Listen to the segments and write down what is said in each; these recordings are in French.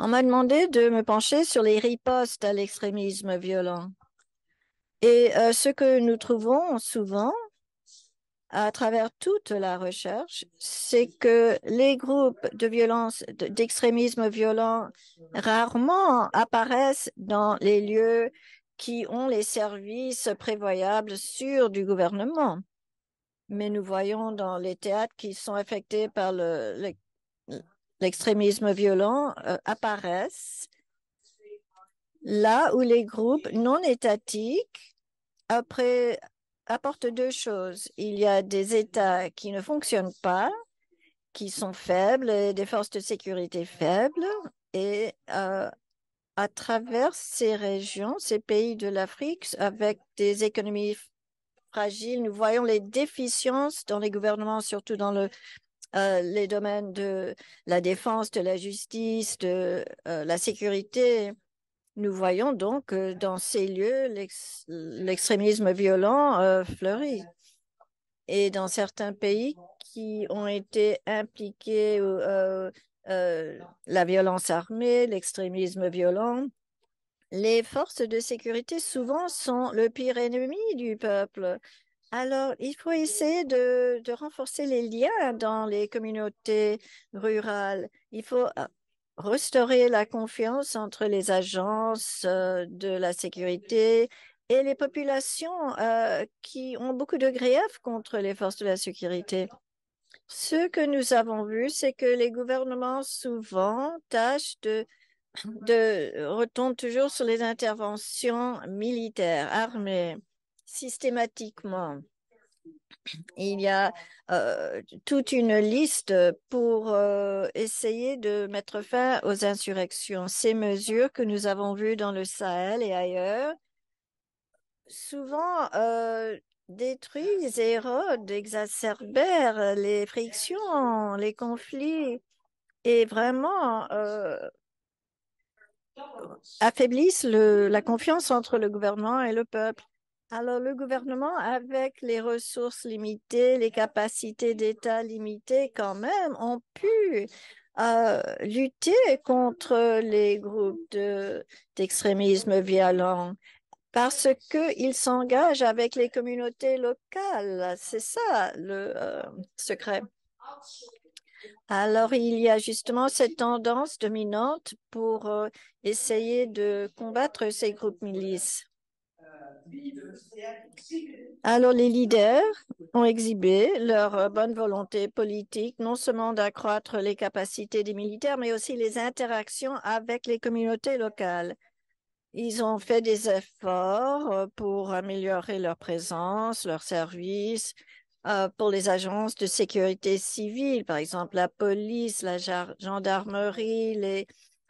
On m'a demandé de me pencher sur les ripostes à l'extrémisme violent. Et euh, ce que nous trouvons souvent à travers toute la recherche, c'est que les groupes de violence, d'extrémisme violent, rarement apparaissent dans les lieux qui ont les services prévoyables sur du gouvernement. Mais nous voyons dans les théâtres qui sont affectés par le l'extrémisme violent apparaît euh, apparaissent là où les groupes non étatiques apportent deux choses. Il y a des États qui ne fonctionnent pas, qui sont faibles, des forces de sécurité faibles, et euh, à travers ces régions, ces pays de l'Afrique, avec des économies fragiles, nous voyons les déficiences dans les gouvernements, surtout dans le euh, les domaines de la défense, de la justice, de euh, la sécurité. Nous voyons donc que euh, dans ces lieux, l'extrémisme violent fleurit. Et dans certains pays qui ont été impliqués, la violence armée, l'extrémisme violent, les forces de sécurité souvent sont le pire ennemi du peuple alors, il faut essayer de, renforcer les liens dans les communautés rurales. Il faut euh, restaurer la confiance entre les agences euh, de la sécurité et les populations euh, qui ont beaucoup de griefs contre les forces de la sécurité. Ce que nous avons vu, c'est que les gouvernements souvent tâchent de, de toujours sur les interventions militaires, armées systématiquement. Il y a euh, toute une liste pour euh, essayer de mettre fin aux insurrections. Ces mesures que nous avons vues dans le Sahel et ailleurs, souvent euh, détruisent, érodent, exacerbèrent les frictions, les conflits et vraiment affaiblissent la confiance entre le gouvernement et le peuple. Alors, le gouvernement, avec les ressources limitées, les capacités d'État limitées quand même, ont pu euh, lutter contre les groupes d'extrémisme violent parce qu'ils s'engagent avec les communautés locales. C'est ça le euh, secret. Alors, il y a justement cette tendance dominante pour euh, essayer de combattre ces groupes milices. Alors les leaders ont exhibé leur euh, bonne volonté politique, non seulement d'accroître les capacités des militaires, mais aussi les interactions avec les communautés locales. Ils ont fait des efforts euh, pour améliorer leur présence, leurs services, euh, pour les agences de sécurité civile, par exemple la police, la gendarmerie, les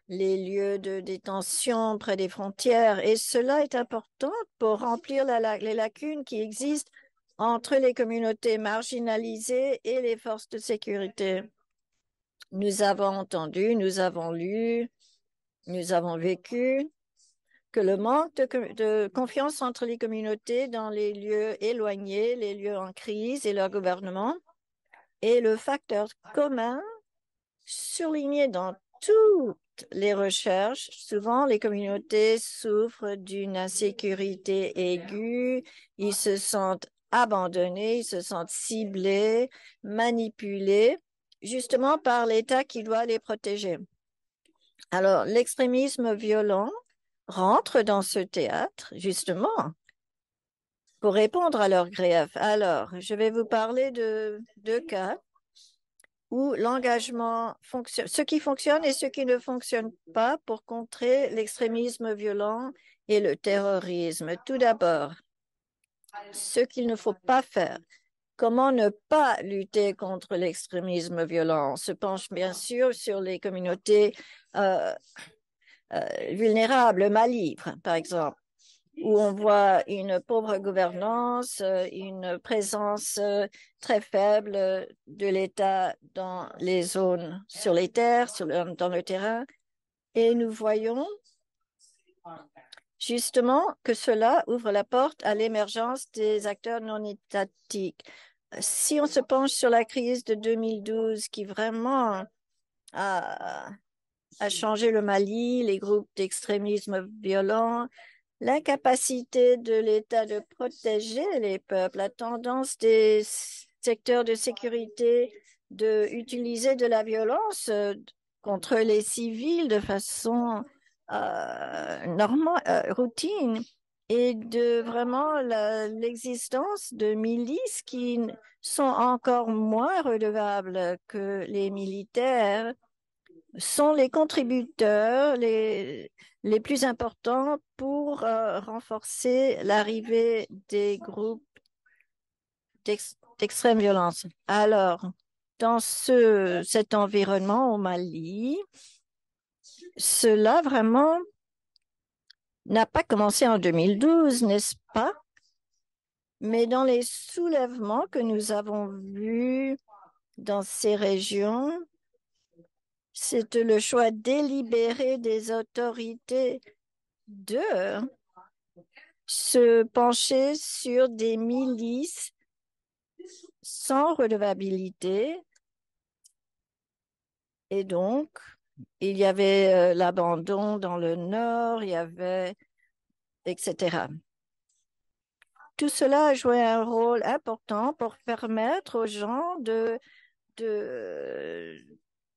les lieux de détention près des frontières. Et cela est important pour remplir les lacunes qui existent entre les communautés marginalisées et les forces de sécurité. Nous avons entendu, nous avons lu, nous avons vécu que le manque de, confiance entre les communautés dans les lieux éloignés, les lieux en crise et leur gouvernement est le facteur commun souligné dans tout les recherches, souvent les communautés souffrent d'une insécurité aiguë, ils se sentent abandonnés, ils se sentent ciblés, manipulés, justement par l'État qui doit les protéger. Alors, l'extrémisme violent rentre dans ce théâtre, justement, pour répondre à leur griefs. Alors, je vais vous parler de deux cas où l'engagement fonctionne, ce qui fonctionne et ce qui ne fonctionne pas pour contrer l'extrémisme violent et le terrorisme. Tout d'abord, ce qu'il ne faut pas faire. Comment ne pas lutter contre l'extrémisme violent On se penche bien sûr sur les communautés euh, euh, vulnérables, Mali, par exemple où on voit une pauvre gouvernance, euh, une présence euh, très faible euh, de l'État dans les zones, sur les terres, dans le terrain. Et nous voyons justement que cela ouvre la porte à l'émergence des acteurs non étatiques. Si on se penche sur la crise de 2012 qui vraiment a, changé le Mali, les groupes d'extrémisme violent, L'incapacité de l'État de protéger les peuples, la tendance des secteurs de sécurité d'utiliser de, de la violence euh, contre les civils de façon euh, normale, euh, routine, et de vraiment l'existence de milices qui sont encore moins redevables que les militaires sont les contributeurs, les les plus importants pour euh, renforcer l'arrivée des groupes d'extrême violence. Alors, dans cet environnement au Mali, cela vraiment n'a pas commencé en 2012, n'est-ce pas? Mais dans les soulèvements que nous avons vus dans ces régions, c'était le choix délibéré des autorités de se pencher sur des milices sans redevabilité. Et donc, il y avait euh, l'abandon dans le nord, il y avait, etc. Tout cela a joué un rôle important pour permettre aux gens de, de,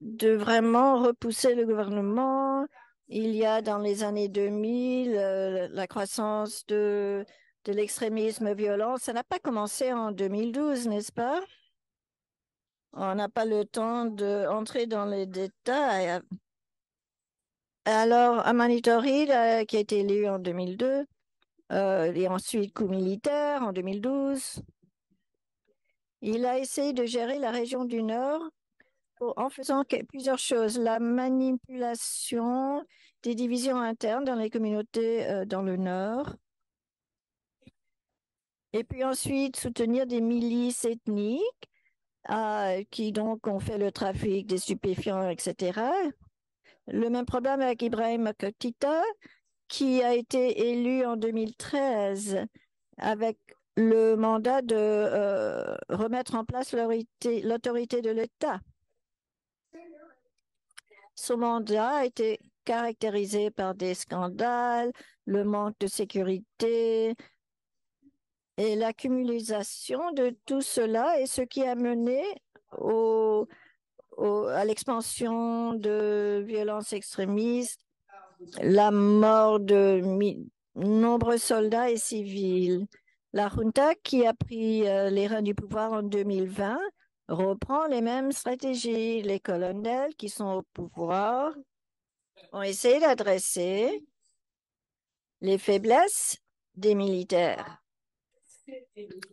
de vraiment repousser le gouvernement. Il y a dans les années 2000 euh, la croissance de, l'extrémisme violent. Ça n'a pas commencé en 2012, n'est-ce pas On n'a pas le temps d'entrer dans les détails. Alors, Amanitori, euh, qui a été élu en 2002, euh, et ensuite coup militaire en 2012, il a essayé de gérer la région du Nord Oh, en faisant plusieurs choses. La manipulation des divisions internes dans les communautés euh, dans le Nord. Et puis ensuite, soutenir des milices ethniques euh, qui donc ont fait le trafic des stupéfiants, etc. Le même problème avec Ibrahim Kotita, qui a été élu en 2013 avec le mandat de euh, remettre en place l'autorité de l'État. Son mandat a été caractérisé par des scandales, le manque de sécurité et l'accumulation de tout cela est ce qui a mené à l'expansion de violences extrémistes, la mort de nombreux soldats et civils. La junta qui a pris euh, les reins du pouvoir en 2020 reprend les mêmes stratégies. Les colonels qui sont au pouvoir ont essayé d'adresser les faiblesses des militaires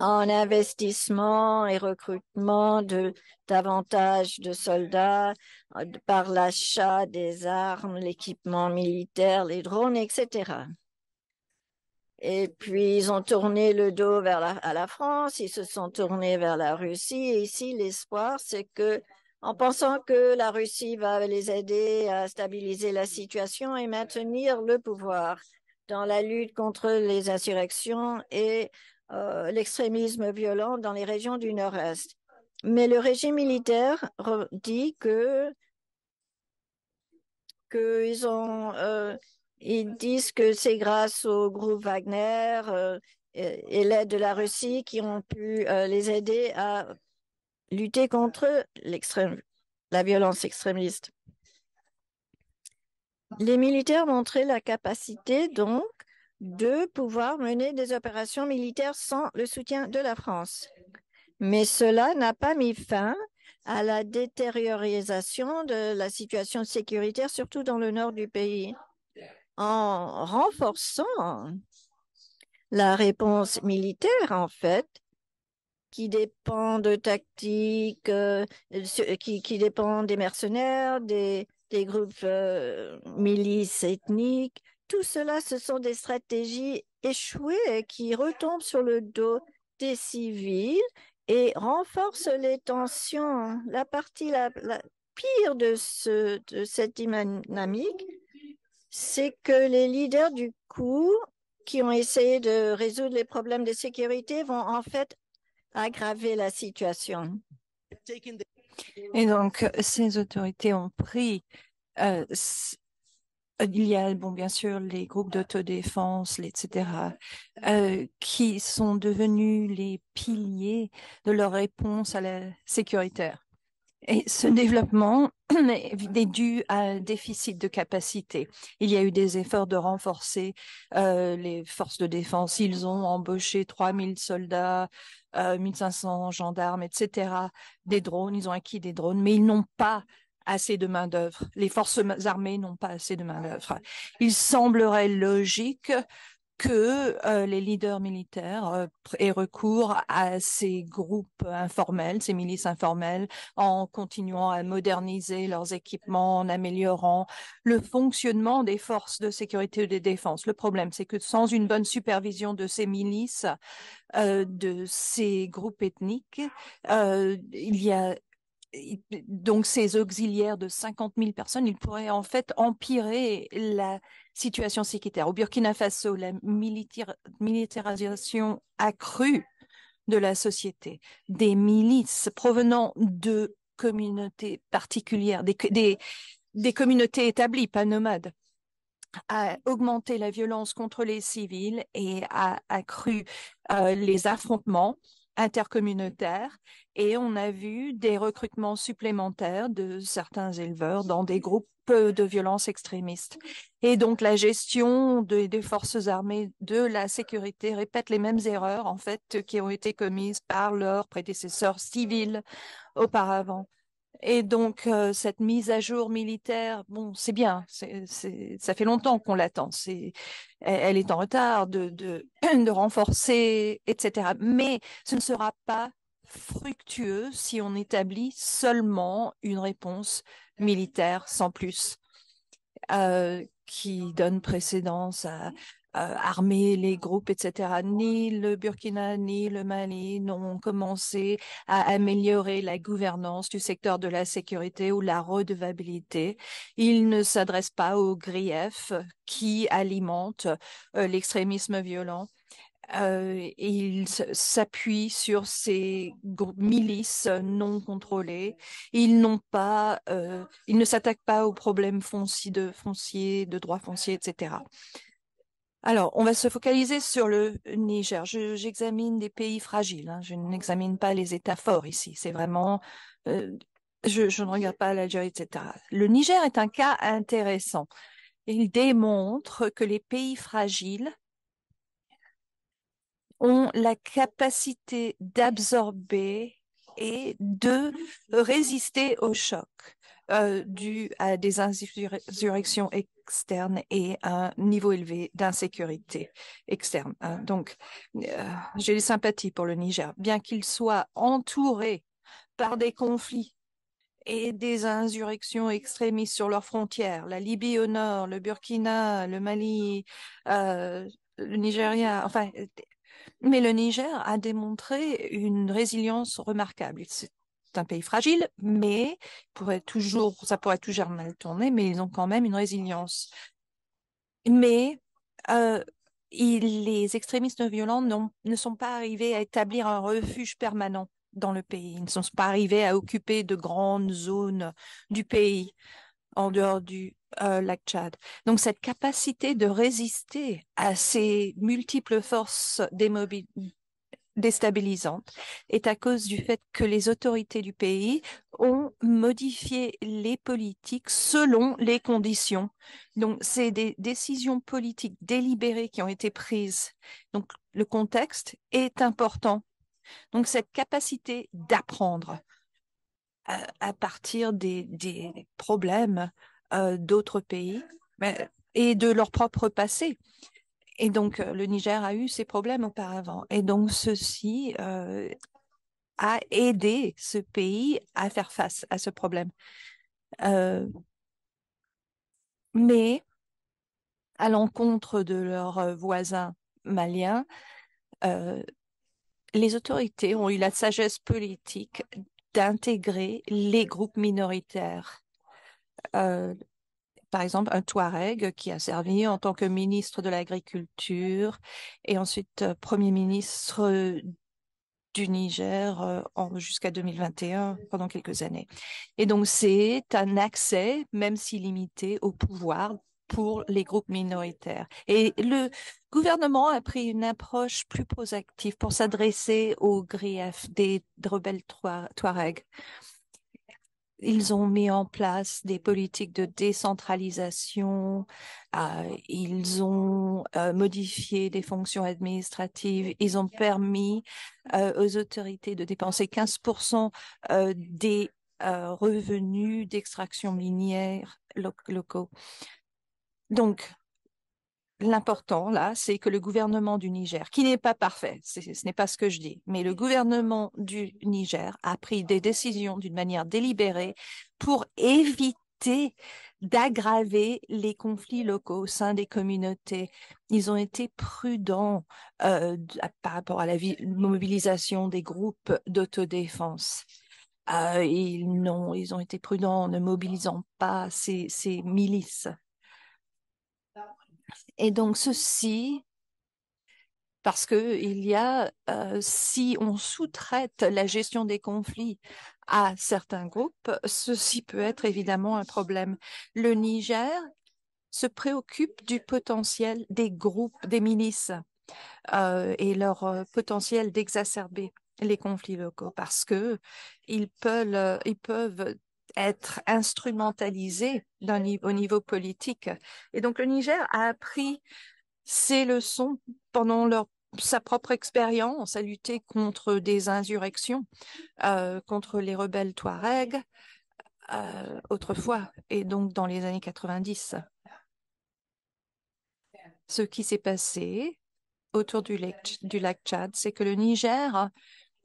en investissement et recrutement de davantage de soldats euh, par l'achat des armes, l'équipement militaire, les drones, etc. Et puis, ils ont tourné le dos vers la, à la France, ils se sont tournés vers la Russie. Et ici, l'espoir, c'est que, en pensant que la Russie va les aider à stabiliser la situation et maintenir le pouvoir dans la lutte contre les insurrections et euh, l'extrémisme violent dans les régions du Nord-Est. Mais le régime militaire dit que qu'ils ont euh, ils disent que c'est grâce au groupe Wagner euh, et, l'aide de la Russie qui ont pu euh, les aider à lutter contre la violence extrémiste. Les militaires montré la capacité donc de pouvoir mener des opérations militaires sans le soutien de la France. Mais cela n'a pas mis fin à la détériorisation de la situation sécuritaire, surtout dans le nord du pays en renforçant la réponse militaire, en fait, qui dépend de tactiques, euh, qui, dépend des mercenaires, des, groupes euh, milices ethniques. Tout cela, ce sont des stratégies échouées qui retombent sur le dos des civils et renforcent les tensions. La partie la, pire de, ce, de cette dynamique, c'est que les leaders du coup qui ont essayé de résoudre les problèmes de sécurité vont en fait aggraver la situation. Et donc, ces autorités ont pris, euh, il y a bon bien sûr les groupes d'autodéfense, etc., euh, qui sont devenus les piliers de leur réponse à la sécuritaire. Et ce développement est dû à un déficit de capacité. Il y a eu des efforts de renforcer euh, les forces de défense. Ils ont embauché 3000 soldats, 1 euh, 1500 gendarmes, etc. Des drones, ils ont acquis des drones, mais ils n'ont pas assez de main-d'œuvre. Les forces armées n'ont pas assez de main-d'œuvre. Il semblerait logique que euh, les leaders militaires euh, aient recours à ces groupes informels, ces milices informelles, en continuant à moderniser leurs équipements, en améliorant le fonctionnement des forces de sécurité et de défense. Le problème, c'est que sans une bonne supervision de ces milices, euh, de ces groupes ethniques, il y a donc ces auxiliaires de 50 000 personnes, ils pourraient en fait empirer la situation sécuritaire. Au Burkina Faso, la militarisation accrue de la société, des milices provenant de communautés particulières, des, communautés établies, pas nomades, a augmenté la violence contre les civils et a accru euh, les affrontements intercommunautaire et on a vu des recrutements supplémentaires de certains éleveurs dans des groupes de violences extrémistes. Et donc la gestion des forces armées de la sécurité répète les mêmes erreurs en fait qui ont été commises par leurs prédécesseurs civils auparavant. Et donc euh, cette mise à jour militaire, bon, c'est bien, c'est, ça fait longtemps qu'on l'attend. C'est, elle, est en retard de, de, de renforcer, etc. Mais ce ne sera pas fructueux si on établit seulement une réponse militaire sans plus, euh, qui donne précédence à euh, armer les groupes, etc. Ni le Burkina ni le Mali n'ont commencé à améliorer la gouvernance du secteur de la sécurité ou la redevabilité. Ils ne s'adressent pas aux griefs qui alimentent euh, l'extrémisme violent. Euh, ils s'appuient sur ces milices non contrôlées. Ils n'ont pas, ils ne s'attaquent pas aux problèmes fonciers, de droits fonciers, etc. Alors, on va se focaliser sur le Niger. J'examine des pays fragiles. Hein. Je n'examine pas les États forts ici. C'est vraiment, euh, je, ne regarde pas l'Algérie, etc. Le Niger est un cas intéressant. Il démontre que les pays fragiles ont la capacité d'absorber et de résister au choc euh, dû à des insurrections externe et un niveau élevé d'insécurité externe. Hein. Donc, euh, j'ai des sympathies pour le Niger, bien qu'il soit entouré par des conflits et des insurrections extrémistes sur leurs frontières, la Libye au nord, le Burkina, le Mali, euh, le Nigeria, enfin, euh, mais le Niger a démontré une résilience remarquable. C'est un pays fragile, mais pourrait toujours, ça pourrait toujours mal tourner, mais ils ont quand même une résilience. Mais euh, les extrémistes violents ne sont pas arrivés à établir un refuge permanent dans le pays. Ils ne sont pas arrivés à occuper de grandes zones du pays en dehors du euh, lac Tchad. Donc cette capacité de résister à ces multiples forces démobilisées, déstabilisante est à cause du fait que les autorités du pays ont modifié les politiques selon les conditions. Donc, c'est des décisions politiques délibérées qui ont été prises. Donc, le contexte est important. Donc, cette capacité d'apprendre euh, à, partir des, problèmes euh, d'autres pays et de leur propre passé. Et donc, euh, le Niger a eu ces problèmes auparavant. Et donc, ceci euh, a aidé ce pays à faire face à ce problème. Euh, mais à l'encontre de leurs voisins maliens, les autorités ont eu la sagesse politique d'intégrer les groupes minoritaires. Euh, par exemple un Touareg qui a servi en tant que ministre de l'Agriculture et ensuite euh, Premier ministre euh, du Niger euh, jusqu'à 2021, pendant quelques années. Et donc c'est un accès, même si limité, au pouvoir pour les groupes minoritaires. Et le gouvernement a pris une approche plus proactive pour s'adresser aux griefs des rebelles Touaregs ils ont mis en place des politiques de décentralisation, euh, ils ont euh, modifié des fonctions administratives, ils ont permis euh, aux autorités de dépenser 15% des revenus d'extraction minière locaux. Donc, l'important là, c'est que le gouvernement du Niger, qui n'est pas parfait, ce n'est pas ce que je dis, mais le gouvernement du Niger a pris des décisions d'une manière délibérée pour éviter d'aggraver les conflits locaux au sein des communautés. Ils ont été prudents euh, par rapport à la mobilisation des groupes d'autodéfense. Euh, ils, ont, ils ont été prudents en ne mobilisant pas ces milices et donc ceci, parce que il y a, euh, si on sous-traite la gestion des conflits à certains groupes, ceci peut être évidemment un problème. Le Niger se préoccupe du potentiel des groupes, des milices euh, et leur euh, potentiel d'exacerber les conflits locaux parce que peuvent, ils peuvent être instrumentalisé au niveau politique. Et donc le Niger a appris ses leçons pendant leur sa propre expérience à lutter contre des insurrections, euh, contre les rebelles Touareg euh, autrefois, et donc dans les années 90. Ce qui s'est passé autour du du lac Tchad, c'est que le Niger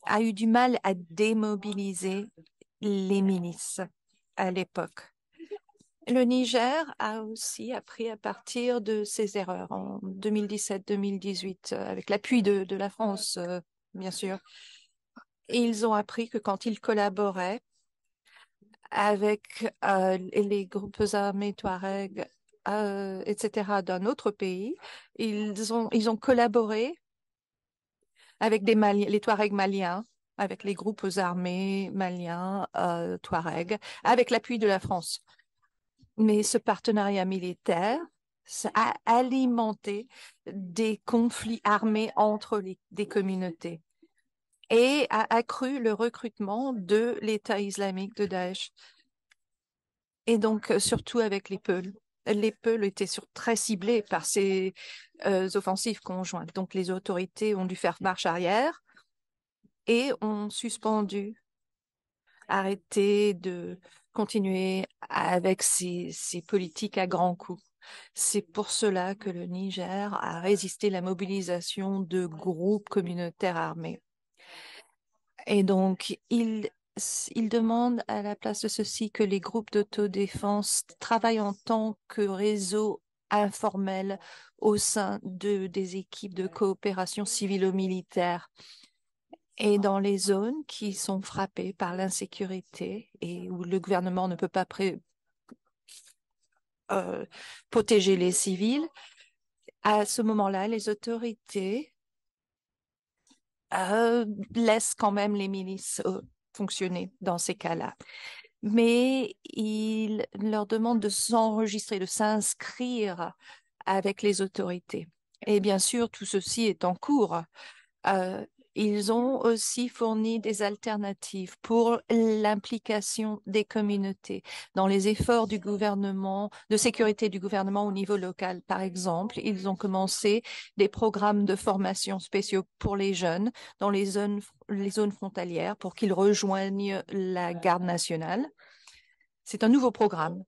a eu du mal à démobiliser les milices à l'époque. Le Niger a aussi appris à partir de ses erreurs en 2017-2018, euh, avec l'appui de, la France, euh, bien sûr. Ils ont appris que quand ils collaboraient avec euh, les groupes armés Touareg, etc., d'un autre pays, ils ont, ils ont collaboré avec des les Touaregs maliens avec les groupes armés maliens, euh, Touareg, avec l'appui de la France. Mais ce partenariat militaire a alimenté des conflits armés entre les, communautés et a accru le recrutement de l'État islamique de Daesh. Et donc, euh, surtout avec les Peuls. Les Peuls étaient très ciblés par ces euh, offensives conjointes. Donc, les autorités ont dû faire marche arrière et ont suspendu, arrêté de continuer avec ces, politiques à grands coups. C'est pour cela que le Niger a résisté la mobilisation de groupes communautaires armés. Et donc, il, demande à la place de ceci que les groupes d'autodéfense travaillent en tant que réseau informel au sein de, des équipes de coopération civilo-militaire et dans les zones qui sont frappées par l'insécurité et où le gouvernement ne peut pas euh, protéger les civils, à ce moment-là, les autorités euh, laissent quand même les milices euh, fonctionner dans ces cas-là. Mais ils leur demandent de s'enregistrer, de s'inscrire avec les autorités. Et bien sûr, tout ceci est en cours. Ils ont aussi fourni des alternatives pour l'implication des communautés dans les efforts du gouvernement, de sécurité du gouvernement au niveau local. Par exemple, ils ont commencé des programmes de formation spéciaux pour les jeunes dans les zones, les zones frontalières pour qu'ils rejoignent la garde nationale. C'est un nouveau programme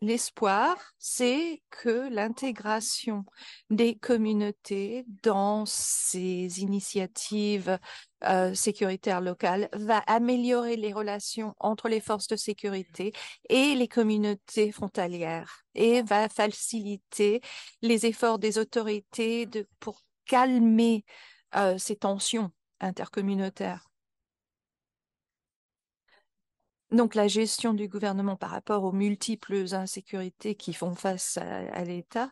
l'espoir, c'est que l'intégration des communautés dans ces initiatives euh, sécuritaires locales va améliorer les relations entre les forces de sécurité et les communautés frontalières et va faciliter les efforts des autorités pour calmer euh, ces tensions intercommunautaires. Donc la gestion du gouvernement par rapport aux multiples insécurités qui font face à, l'État,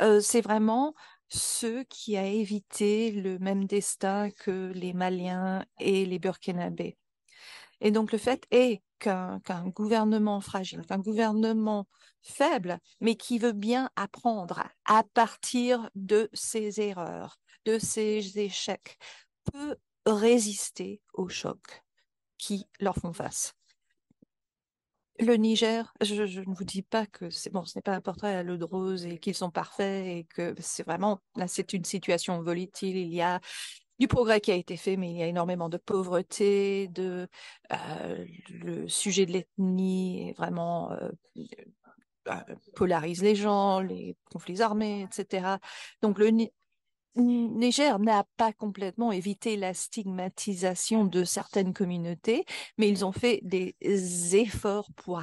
euh, c'est vraiment ce qui a évité le même destin que les Maliens et les Burkinabés. Et donc le fait est qu'un gouvernement fragile, qu'un gouvernement faible, mais qui veut bien apprendre à partir de ses erreurs, de ses échecs, peut résister aux chocs qui leur font face le Niger, je, ne vous dis pas que c'est bon, ce n'est pas un portrait à l'eau de rose et qu'ils sont parfaits et que c'est vraiment là, c'est une situation volatile. Il y a du progrès qui a été fait, mais il y a énormément de pauvreté, de euh, le sujet de l'ethnie vraiment euh, bah, polarise les gens, les conflits armés, etc. Donc le, Niger n'a pas complètement évité la stigmatisation de certaines communautés, mais ils ont fait des efforts pour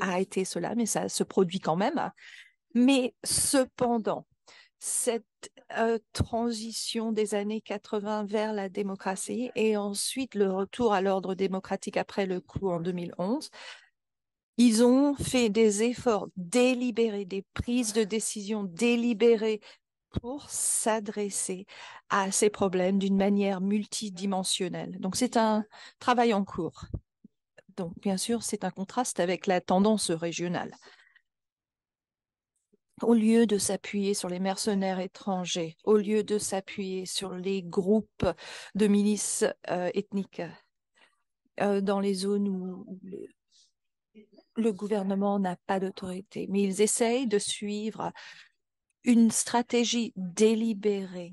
arrêter cela, mais ça se produit quand même. Mais cependant, cette euh, transition des années 80 vers la démocratie et ensuite le retour à l'ordre démocratique après le coup en 2011, ils ont fait des efforts délibérés, des prises de décisions délibérées pour s'adresser à ces problèmes d'une manière multidimensionnelle. Donc c'est un travail en cours. Donc bien sûr, c'est un contraste avec la tendance régionale. Au lieu de s'appuyer sur les mercenaires étrangers, au lieu de s'appuyer sur les groupes de milices euh, ethniques euh, dans les zones où, le gouvernement n'a pas d'autorité, mais ils essayent de suivre une stratégie délibérée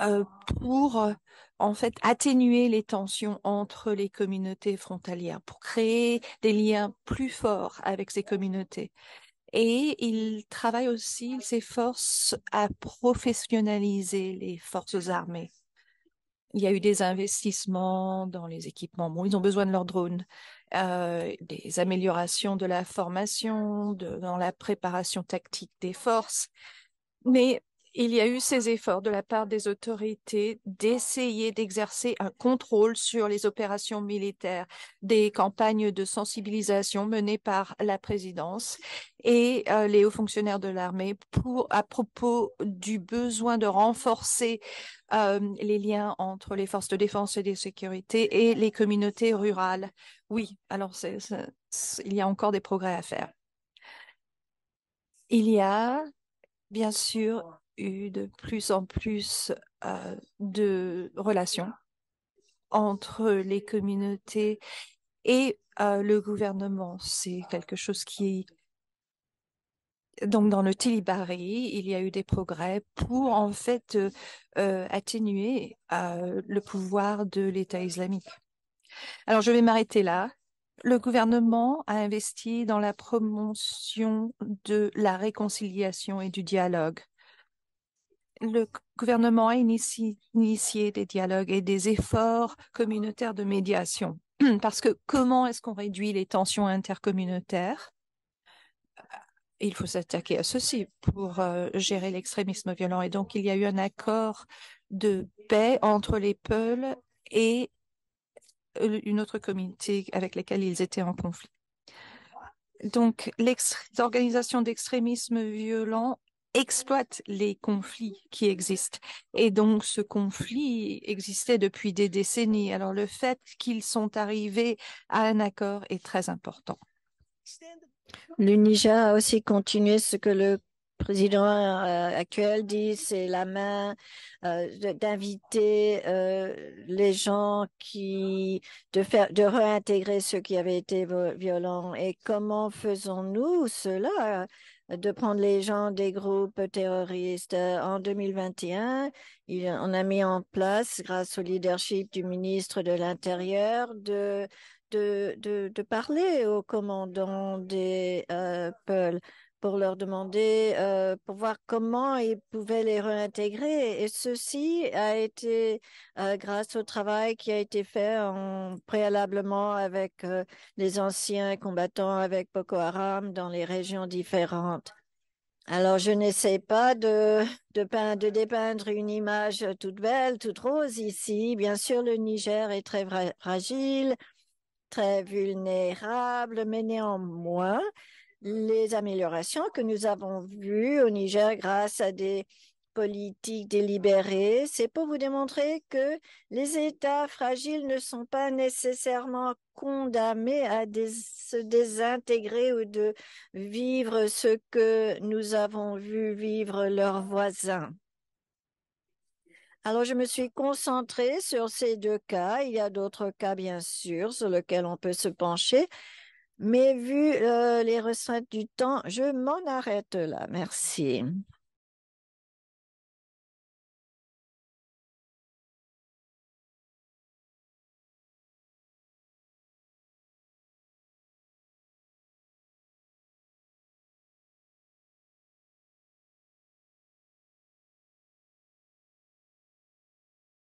euh, pour euh, en fait atténuer les tensions entre les communautés frontalières, pour créer des liens plus forts avec ces communautés. Et il travaille aussi, il s'efforce à professionnaliser les forces armées. Il y a eu des investissements dans les équipements. Bon, ils ont besoin de leurs drones. Euh, des améliorations de la formation, de, dans la préparation tactique des forces. Mais il y a eu ces efforts de la part des autorités d'essayer d'exercer un contrôle sur les opérations militaires, des campagnes de sensibilisation menées par la présidence et euh, les hauts fonctionnaires de l'armée pour à propos du besoin de renforcer euh, les liens entre les forces de défense et de sécurité et les communautés rurales. Oui, alors il y a encore des progrès à faire. Il y a bien sûr eu de plus en plus euh, de relations entre les communautés et euh, le gouvernement. C'est quelque chose qui... Donc dans le Tilibari, il y a eu des progrès pour en fait euh, atténuer le pouvoir de l'État islamique. Alors je vais m'arrêter là. Le gouvernement a investi dans la promotion de la réconciliation et du dialogue le gouvernement a initié, des dialogues et des efforts communautaires de médiation. Parce que comment est-ce qu'on réduit les tensions intercommunautaires euh, Il faut s'attaquer à ceci pour euh, gérer l'extrémisme violent. Et donc, il y a eu un accord de paix entre les Peuls et euh, une autre communauté avec laquelle ils étaient en conflit. Donc, l'organisation organisations d'extrémisme violent exploite les conflits qui existent. Et donc, ce conflit existait depuis des décennies. Alors, le fait qu'ils sont arrivés à un accord est très important. Le a aussi continué ce que le président euh, actuel dit, c'est la main euh, d'inviter euh, les gens qui de faire de réintégrer ceux qui avaient été violents. Et comment faisons-nous cela de prendre les gens des groupes terroristes. Euh, en 2021, euh, on a mis en place, grâce au leadership du ministre de l'Intérieur, de de, de, parler aux commandants des Peuls pour leur demander, euh, pour voir comment ils pouvaient les réintégrer. Et ceci a été euh, grâce au travail qui a été fait en, préalablement avec euh, les anciens combattants, avec Boko Haram dans les régions différentes. Alors, je n'essaie pas de, de, peindre, de dépeindre une image toute belle, toute rose ici. Bien sûr, le Niger est très fragile, très vulnérable, mais néanmoins, les améliorations que nous avons vues au Niger grâce à des politiques délibérées. C'est pour vous démontrer que les États fragiles ne sont pas nécessairement condamnés à se désintégrer ou de vivre ce que nous avons vu vivre leurs voisins. Alors, je me suis concentrée sur ces deux cas. Il y a d'autres cas, bien sûr, sur lesquels on peut se pencher, mais vu euh, les restreintes du temps, je m'en arrête là. Merci.